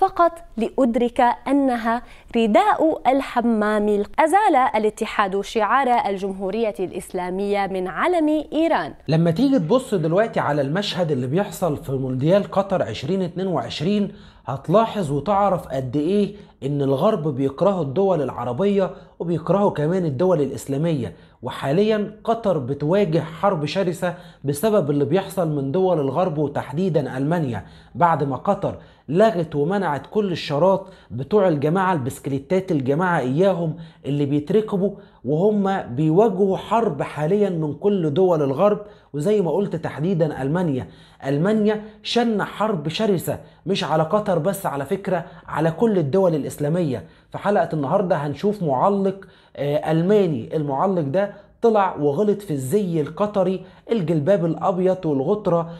فقط لأدرك أنها رداء الحمام أزال الاتحاد شعار الجمهورية الإسلامية من علم إيران لما تيجي تبص دلوقتي على المشهد اللي بيحصل في مونديال قطر 2022 هتلاحظ وتعرف قد ايه ان الغرب بيكرهوا الدول العربية وبيكرهوا كمان الدول الاسلامية وحاليا قطر بتواجه حرب شرسة بسبب اللي بيحصل من دول الغرب وتحديدا المانيا بعد ما قطر لغت ومنعت كل الشارات بتوع الجماعة البسكليتات الجماعة اياهم اللي بيتركبوا وهم بيواجهوا حرب حاليا من كل دول الغرب وزي ما قلت تحديدا المانيا المانيا شن حرب شرسه مش على قطر بس على فكره على كل الدول الاسلاميه في حلقه النهارده هنشوف معلق آه، الماني المعلق ده طلع وغلط في الزي القطري الجلباب الابيض والغطره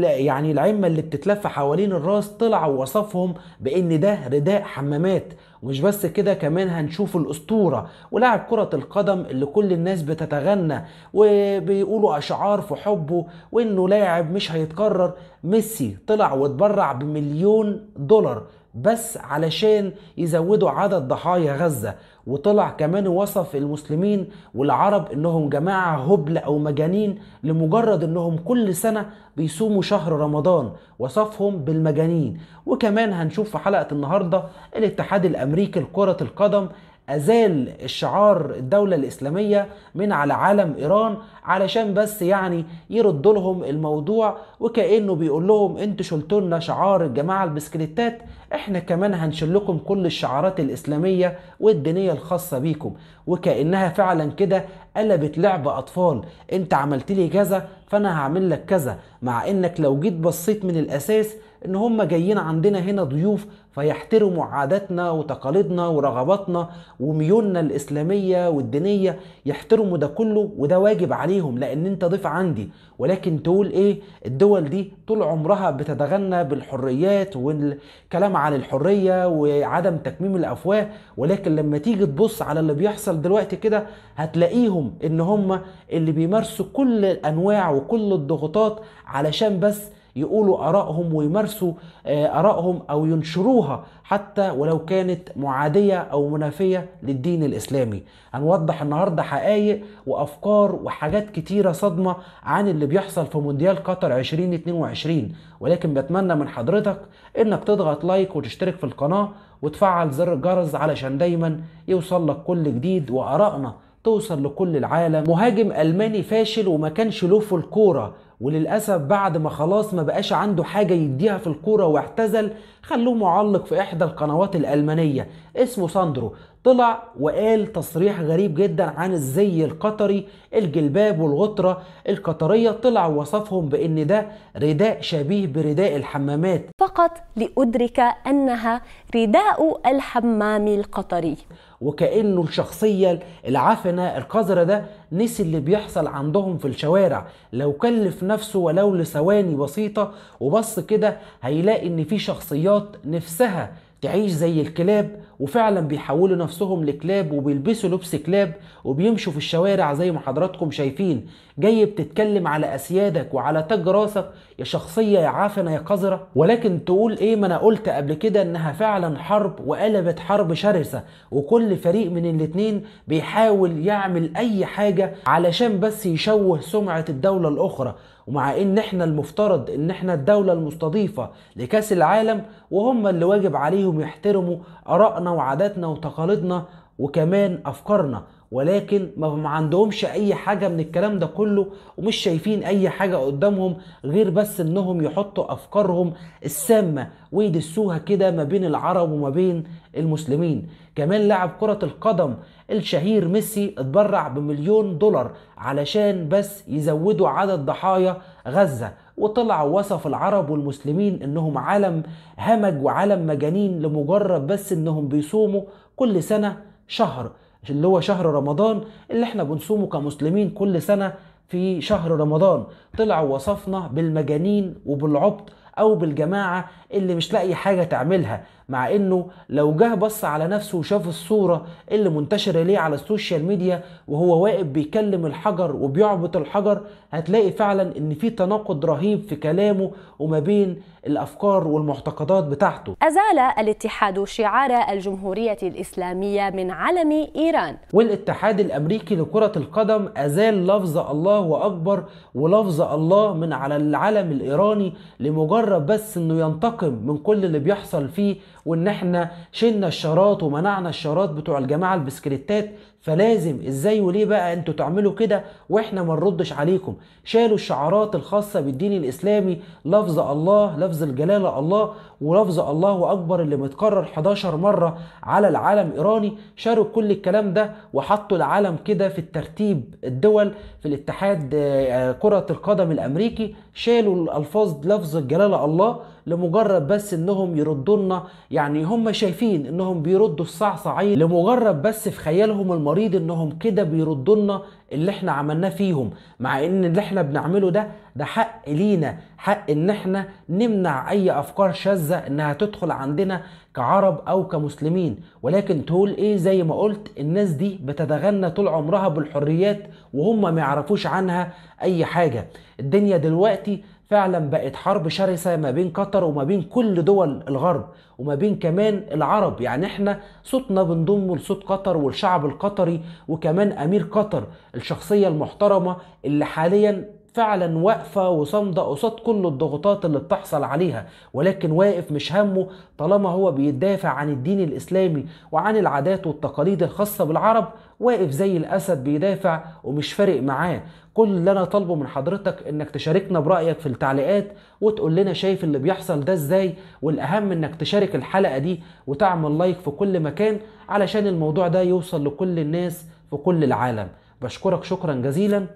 يعني العمه اللي بتتلف حوالين الراس طلع ووصفهم بان ده رداء حمامات ومش بس كده كمان هنشوف الاسطوره ولاعب كره القدم اللي كل الناس بتتغنى وبيقولوا اشعار في حبه وانه لاعب مش هيتكرر ميسي طلع واتبرع بمليون دولار بس علشان يزودوا عدد ضحايا غزة وطلع كمان وصف المسلمين والعرب انهم جماعة هبل او مجانين لمجرد انهم كل سنة بيصوموا شهر رمضان وصفهم بالمجانين وكمان هنشوف في حلقة النهاردة الاتحاد الامريكي الأمريكي لكرة القدم أزال الشعار الدولة الإسلامية من على علم إيران علشان بس يعني يرد لهم الموضوع وكأنه بيقول لهم انتوا شلتوا لنا شعار الجماعة البسكليتات احنا كمان هنشيل لكم كل الشعارات الإسلامية والدينية الخاصة بيكم وكأنها فعلا كده قلبت لعب أطفال انت عملت لي كذا فأنا هعمل لك كذا مع انك لو جيت بصيت من الأساس ان هم جايين عندنا هنا ضيوف فيحترموا عاداتنا وتقاليدنا ورغباتنا وميولنا الاسلاميه والدينيه يحترموا ده كله وده واجب عليهم لان انت ضيف عندي ولكن تقول ايه الدول دي طول عمرها بتتغنى بالحريات والكلام عن الحريه وعدم تكميم الافواه ولكن لما تيجي تبص على اللي بيحصل دلوقتي كده هتلاقيهم ان هم اللي بيمارسوا كل الانواع وكل الضغوطات علشان بس يقولوا آرائهم ويمارسوا آه، آرائهم أو ينشروها حتى ولو كانت معادية أو منافية للدين الإسلامي هنوضح النهاردة حقائق وأفكار وحاجات كتيرة صدمة عن اللي بيحصل في مونديال قطر 2022 ولكن بتمنى من حضرتك إنك تضغط لايك وتشترك في القناة وتفعل زر الجرس علشان دايما يوصل لك كل جديد وآرائنا توصل لكل العالم مهاجم ألماني فاشل وما كانش له في الكورة وللاسف بعد ما خلاص ما بقاش عنده حاجه يديها في الكوره واعتزل خلوه معلق في احدى القنوات الالمانيه اسمه ساندرو طلع وقال تصريح غريب جدا عن الزي القطري الجلباب والغطرة القطرية طلع ووصفهم بأن ده رداء شبيه برداء الحمامات فقط لأدرك أنها رداء الحمام القطري وكأنه الشخصية العفنة القذرة ده نسي اللي بيحصل عندهم في الشوارع لو كلف نفسه ولو لثواني بسيطة وبص كده هيلاقي إن في شخصيات نفسها تعيش زي الكلاب وفعلا بيحولوا نفسهم لكلاب وبيلبسوا لبس كلاب وبيمشوا في الشوارع زي ما حضراتكم شايفين جاي بتتكلم على اسيادك وعلى تاج راسك يا شخصيه يا عفنه يا قذره ولكن تقول ايه ما انا قلت قبل كده انها فعلا حرب وقلبت حرب شرسه وكل فريق من الاتنين بيحاول يعمل اي حاجه علشان بس يشوه سمعه الدوله الاخرى ومع ان احنا المفترض ان احنا الدوله المستضيفه لكاس العالم وهم اللي واجب عليهم يحترموا ارائنا وعاداتنا وتقاليدنا وكمان افكارنا ولكن ما عندهمش اي حاجه من الكلام ده كله ومش شايفين اي حاجه قدامهم غير بس انهم يحطوا افكارهم السامه ويدسوها كده ما بين العرب وما بين المسلمين كمان لاعب كره القدم الشهير ميسي اتبرع بمليون دولار علشان بس يزودوا عدد ضحايا غزه وطلع وصف العرب والمسلمين انهم عالم همج وعالم مجانين لمجرد بس انهم بيصوموا كل سنه شهر اللي هو شهر رمضان اللي احنا بنصومه كمسلمين كل سنه في شهر رمضان طلع وصفنا بالمجانين وبالعبط او بالجماعه اللي مش لاقي حاجه تعملها مع انه لو جه بص على نفسه وشاف الصوره اللي منتشره ليه على السوشيال ميديا وهو واقف بيكلم الحجر وبيعبط الحجر هتلاقي فعلا ان في تناقض رهيب في كلامه وما بين الافكار والمعتقدات بتاعته. ازال الاتحاد شعار الجمهوريه الاسلاميه من علم ايران. والاتحاد الامريكي لكره القدم ازال لفظ الله اكبر ولفظ الله من على العلم الايراني لمجرد بس انه ينتقم من كل اللي بيحصل فيه وان احنا شلنا الشارات ومنعنا الشارات بتوع الجماعه البسكريتات فلازم ازاي وليه بقى انتوا تعملوا كده واحنا ما نردش عليكم شالوا الشعارات الخاصه بالدين الاسلامي لفظ الله لفظ الجلاله الله ولفظ الله اكبر اللي متكرر 11 مره على العالم ايراني شالوا كل الكلام ده وحطوا العالم كده في الترتيب الدول في الاتحاد آه، آه، كره القدم الامريكي شالوا الالفاظ لفظ الجلاله الله لمجرد بس انهم يردوا لنا يعني هم شايفين انهم بيردوا الصعصعين لمجرد بس في خيالهم المريض انهم كده بيردوا لنا اللي احنا عملناه فيهم مع ان اللي احنا بنعمله ده ده حق لينا حق ان احنا نمنع اي افكار شاذه انها تدخل عندنا كعرب او كمسلمين ولكن تقول ايه زي ما قلت الناس دي بتتغنى طول عمرها بالحريات وهم ما يعرفوش عنها اي حاجه الدنيا دلوقتي فعلا بقت حرب شرسة ما بين قطر وما بين كل دول الغرب وما بين كمان العرب يعني احنا صوتنا بنضم لصوت قطر والشعب القطري وكمان امير قطر الشخصية المحترمة اللي حاليا فعلا واقفة وصامدة قصاد كل الضغوطات اللي بتحصل عليها ولكن واقف مش همه طالما هو بيدافع عن الدين الإسلامي وعن العادات والتقاليد الخاصة بالعرب واقف زي الأسد بيدافع ومش فارق معاه كل اللي انا طالبه من حضرتك انك تشاركنا برايك في التعليقات وتقول لنا شايف اللي بيحصل ده ازاي والاهم انك تشارك الحلقه دي وتعمل لايك في كل مكان علشان الموضوع ده يوصل لكل الناس في كل العالم بشكرك شكرا جزيلا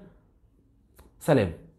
سلام